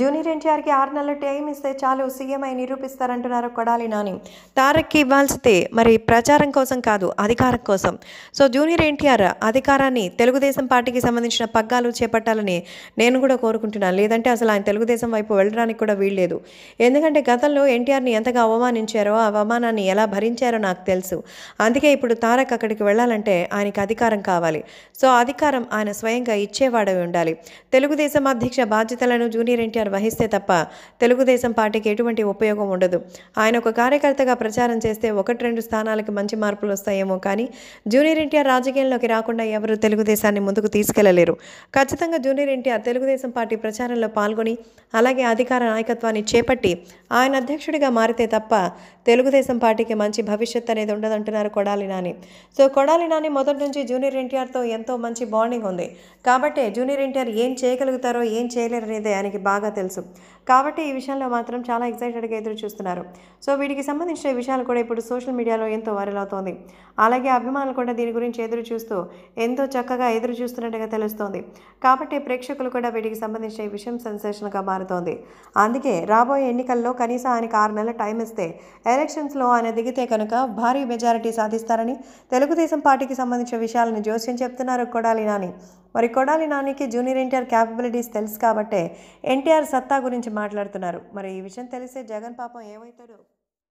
junior ఎన్టీఆర్కి ఆరు నెలల టైం ఇస్తే చాలు సీఎం అయి నిరూపిస్తారంటున్నారు కొడాలి నాని తారక్కి ఇవ్వాల్సితే మరి ప్రచారం కోసం కాదు అధికారం కోసం సో జూనియర్ ఎన్టీఆర్ అధికారాన్ని తెలుగుదేశం పార్టీకి సంబంధించిన పగ్గాలు చేపట్టాలని నేను కూడా కోరుకుంటున్నాను లేదంటే అసలు ఆయన తెలుగుదేశం వైపు వెళ్ళడానికి కూడా వీల్లేదు ఎందుకంటే గతంలో ఎన్టీఆర్ని ఎంతగా అవమానించారో ఆ అవమానాన్ని ఎలా భరించారో నాకు తెలుసు అందుకే ఇప్పుడు తారక్ అక్కడికి వెళ్ళాలంటే ఆయనకి అధికారం కావాలి సో అధికారం ఆయన స్వయంగా ఇచ్చేవాడవి ఉండాలి తెలుగుదేశం అధ్యక్ష బాధ్యతలను జూనియర్ ఎన్టీఆర్ వహిస్తే తప్ప తెలుగుదేశం పార్టీకి ఎటువంటి ఉపయోగం ఉండదు ఆయన ఒక కార్యకర్తగా ప్రచారం చేస్తే ఒకటి రెండు స్థానాలకి మంచి మార్పులు వస్తాయేమో కానీ జూనియర్ ఎన్టీఆర్ రాజకీయంలోకి రాకుండా ఎవరు తెలుగుదేశాన్ని ముందుకు తీసుకెళ్లలేరు ఖచ్చితంగా జూనియర్ ఎన్టీఆర్ తెలుగుదేశం పార్టీ ప్రచారంలో పాల్గొని అలాగే అధికార నాయకత్వాన్ని చేపట్టి ఆయన అధ్యక్షుడిగా మారితే తప్ప తెలుగుదేశం పార్టీకి మంచి భవిష్యత్ అనేది ఉండదంటున్నారు కొడాలి నాని సో కొడాలి నాని మొదటి నుంచి జూనియర్ ఎన్టీఆర్తో ఎంతో మంచి బాండింగ్ ఉంది కాబట్టి జూనియర్ ఎన్టీఆర్ ఏం చేయగలుగుతారో ఏం చేయలేరు అనేది ఆయనకి బాగా బాగా తెలుసు కాబట్టి ఈ విషయంలో మాత్రం చాలా ఎక్సైటెడ్గా ఎదురు చూస్తున్నారు సో వీటికి సంబంధించిన విషయాలు కూడా ఇప్పుడు సోషల్ మీడియాలో ఎంతో వైరల్ అవుతోంది అలాగే అభిమానులు కూడా దీని గురించి ఎదురు చూస్తూ ఎంతో చక్కగా ఎదురు చూస్తున్నట్టుగా తెలుస్తోంది కాబట్టి ప్రేక్షకులు కూడా వీటికి సంబంధించిన ఈ విషయం సెన్సేషన్గా మారుతోంది అందుకే రాబోయే ఎన్నికల్లో కనీసం ఆయనకు ఆరు నెలల టైం ఇస్తే ఎలక్షన్స్లో ఆయన దిగితే కనుక భారీ మెజారిటీ సాధిస్తారని తెలుగుదేశం పార్టీకి సంబంధించిన విషయాలను జోస్యం చెప్తున్నారు కొడాలి నాని మరి కొడాలి నానికి జూనియర్ ఎన్టీఆర్ క్యాపబిలిటీస్ తెలుసు కాబట్టే ఎన్టీఆర్ సత్తా గురించి మాట్లాడుతున్నారు మరి ఈ విషయం తెలిసే జగన్ పాపం ఏమవుతాడు